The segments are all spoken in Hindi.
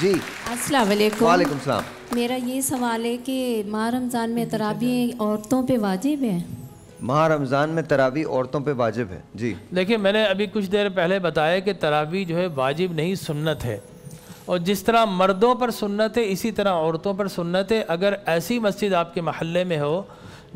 जी अस्सलाम सलाम मेरा ये सवाल है कि माह रमज़ान में तरावी औरतों पे वाजिब है माह रमज़ान में तरावी औरतों पे वाजिब है जी देखिए मैंने अभी कुछ देर पहले बताया कि तरावी जो है वाजिब नहीं सुन्नत है और जिस तरह मर्दों पर सुन्नत है इसी तरह औरतों पर सुन्नत है अगर ऐसी मस्जिद आपके महल्ले में हो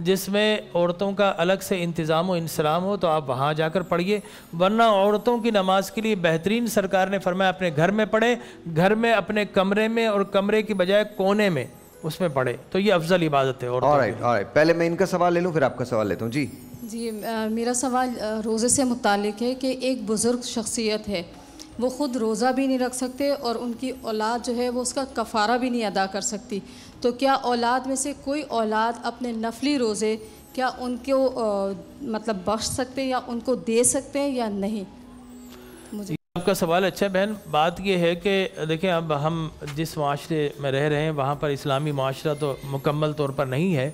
जिसमें औरतों का अलग से इंतज़ाम हो इंसलाम हो तो आप वहाँ जाकर पढ़िए वरना औरतों की नमाज के लिए बेहतरीन सरकार ने फरमाया अपने घर में पढ़े घर में अपने कमरे में और कमरे की बजाय कोने में उसमें पढ़े तो ये अफजल इबादत है और right, right. पहले मैं इनका सवाल ले लूँ फिर आपका सवाल लेता हूँ जी जी मेरा सवाल रोज़े से मुतल है कि एक बुज़ुर्ग शख्सियत है वो ख़ुद रोज़ा भी नहीं रख सकते और उनकी औलाद जो है वो उसका कफ़ारा भी नहीं अदा कर सकती तो क्या औलाद में से कोई औलाद अपने नफली रोज़े क्या उनको मतलब बख्श सकते हैं या उनको दे सकते हैं या नहीं मुझे आपका सवाल अच्छा है बहन बात यह है कि देखें अब हम जिस माशरे में रह रहे हैं वहाँ पर इस्लामी माशरा तो मुकम्मल तौर पर नहीं है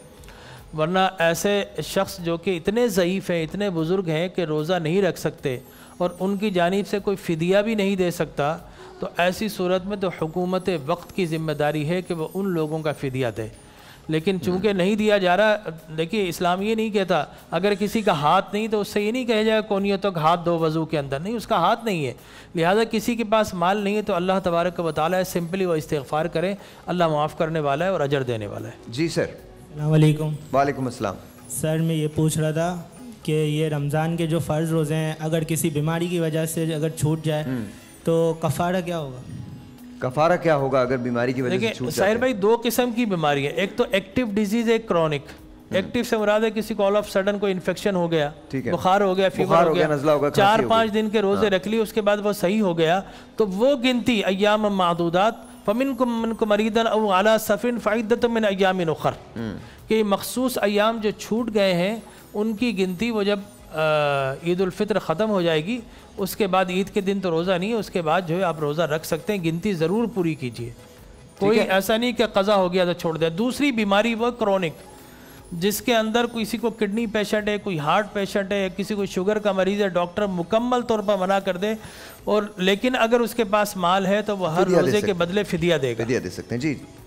वरना ऐसे शख्स जो कि इतने ज़यीफ़ हैं इतने बुज़ुर्ग हैं कि रोज़ा नहीं रख सकते और उनकी जानब से कोई फ़दिया भी नहीं दे सकता तो ऐसी सूरत में तो हुकूमत वक्त की ज़िम्मेदारी है कि वह उन लोगों का फ़दिया दे लेकिन चूंकि हम्म। नहीं दिया जा रहा देखिए इस्लाम ये नहीं कहता अगर किसी का हाथ नहीं तो उससे ये नहीं कहा जाए कौन तो हाथ दो वज़ू के अंदर नहीं उसका हाथ नहीं है लिहाजा किसी के पास माल नहीं है तो अल्लाह तबारक है सिंपली वो इस्तफ़ार करें अल्लाह माफ़ करने वाला है और अजर देने वाला है जी सर वालेकुम वालेकुम असलम सर मैं ये पूछ रहा था कि ये रमज़ान के जो फ़र्ज़ रोज़े हैं अगर किसी बीमारी की वजह से अगर छूट जाए हम्म। तो कफ़ारा क्या होगा कफ़ारा क्या होगा अगर बीमारी की वजह से छूट साहिर भाई दो किस्म की बीमारी है एक तो एक्टिव डिजीज़ एक क्रॉनिक हम्म। एक्टिव से मुराद है किसी को ऑल ऑफ सडन कोई इन्फेक्शन हो गया बुखार हो गया फीवर हो गया, नजला हो गया चार पांच दिन के रोजे हाँ। रख लिए उसके बाद वो सही हो गया तो वो गिनती अयाम मादूदात फ़मिन मन को मरीदन अला सफ़िन फ़ायदत मिन अयाम उखर कि मखसूस अयाम जो छूट गए हैं उनकी गिनती वो जब ईदालफ़ितर ख़त्म हो जाएगी उसके बाद ईद के दिन तो रोज़ा नहीं है उसके बाद जो है आप रोज़ा रख सकते हैं गिनती ज़रूर पूरी कीजिए कोई ऐसा नहीं कि कज़ा हो गया तो छोड़ दें दूसरी बीमारी वह क्रॉनिक जिसके अंदर किसी को किडनी पेशेंट है कोई हार्ट पेशेंट है किसी को शुगर का मरीज़ है डॉक्टर मुकम्मल तौर पर मना कर दे और लेकिन अगर उसके पास माल है तो वह हर रोज़े के बदले फिदिया देगा फिदिया दे सकते हैं जी